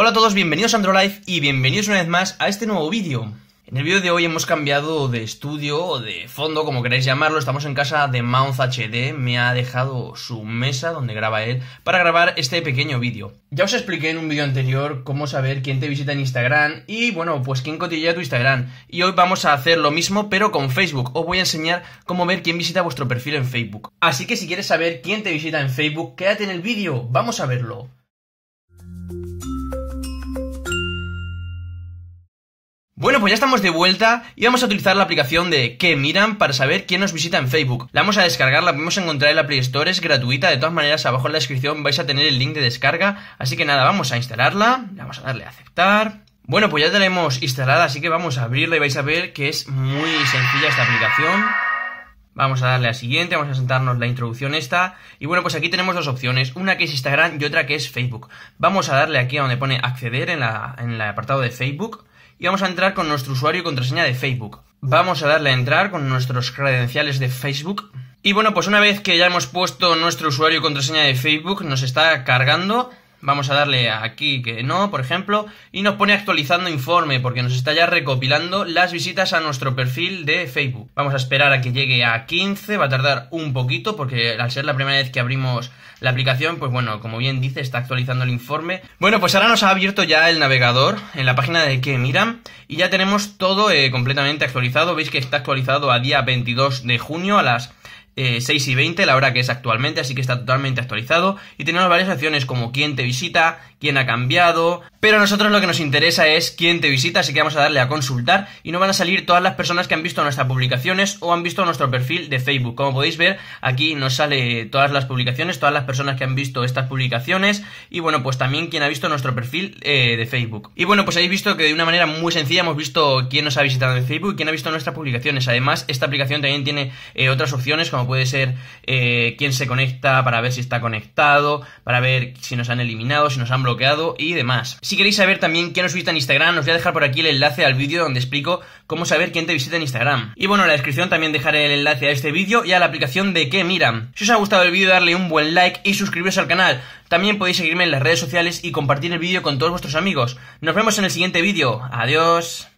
Hola a todos, bienvenidos a AndroLife y bienvenidos una vez más a este nuevo vídeo. En el vídeo de hoy hemos cambiado de estudio o de fondo, como queráis llamarlo. Estamos en casa de Mount HD. Me ha dejado su mesa donde graba él para grabar este pequeño vídeo. Ya os expliqué en un vídeo anterior cómo saber quién te visita en Instagram y, bueno, pues quién cotillea tu Instagram. Y hoy vamos a hacer lo mismo pero con Facebook. Os voy a enseñar cómo ver quién visita vuestro perfil en Facebook. Así que si quieres saber quién te visita en Facebook, quédate en el vídeo. Vamos a verlo. Bueno, pues ya estamos de vuelta y vamos a utilizar la aplicación de que miran para saber quién nos visita en Facebook. La vamos a descargar, la podemos encontrar en la Play Store, es gratuita, de todas maneras abajo en la descripción vais a tener el link de descarga, así que nada, vamos a instalarla, vamos a darle a aceptar. Bueno, pues ya la hemos instalada, así que vamos a abrirla y vais a ver que es muy sencilla esta aplicación. Vamos a darle a siguiente, vamos a sentarnos la introducción esta. Y bueno, pues aquí tenemos dos opciones, una que es Instagram y otra que es Facebook. Vamos a darle aquí a donde pone acceder en, la, en el apartado de Facebook y vamos a entrar con nuestro usuario y contraseña de Facebook. Vamos a darle a entrar con nuestros credenciales de Facebook. Y bueno, pues una vez que ya hemos puesto nuestro usuario y contraseña de Facebook, nos está cargando Vamos a darle aquí que no, por ejemplo, y nos pone actualizando informe porque nos está ya recopilando las visitas a nuestro perfil de Facebook. Vamos a esperar a que llegue a 15, va a tardar un poquito porque al ser la primera vez que abrimos la aplicación, pues bueno, como bien dice, está actualizando el informe. Bueno, pues ahora nos ha abierto ya el navegador en la página de que miran y ya tenemos todo eh, completamente actualizado. Veis que está actualizado a día 22 de junio a las 6 eh, y 20, la hora que es actualmente, así que está totalmente actualizado. Y tenemos varias opciones como quién te visita, quién ha cambiado. Pero a nosotros lo que nos interesa es quién te visita, así que vamos a darle a consultar y nos van a salir todas las personas que han visto nuestras publicaciones o han visto nuestro perfil de Facebook. Como podéis ver, aquí nos sale todas las publicaciones, todas las personas que han visto estas publicaciones y bueno, pues también quién ha visto nuestro perfil eh, de Facebook. Y bueno, pues habéis visto que de una manera muy sencilla hemos visto quién nos ha visitado en Facebook y quién ha visto nuestras publicaciones. Además, esta aplicación también tiene eh, otras opciones como puede ser eh, quién se conecta para ver si está conectado, para ver si nos han eliminado, si nos han bloqueado y demás. Si queréis saber también quién os visita en Instagram, os voy a dejar por aquí el enlace al vídeo donde explico cómo saber quién te visita en Instagram. Y bueno, en la descripción también dejaré el enlace a este vídeo y a la aplicación de que miran. Si os ha gustado el vídeo, darle un buen like y suscribiros al canal. También podéis seguirme en las redes sociales y compartir el vídeo con todos vuestros amigos. Nos vemos en el siguiente vídeo. Adiós.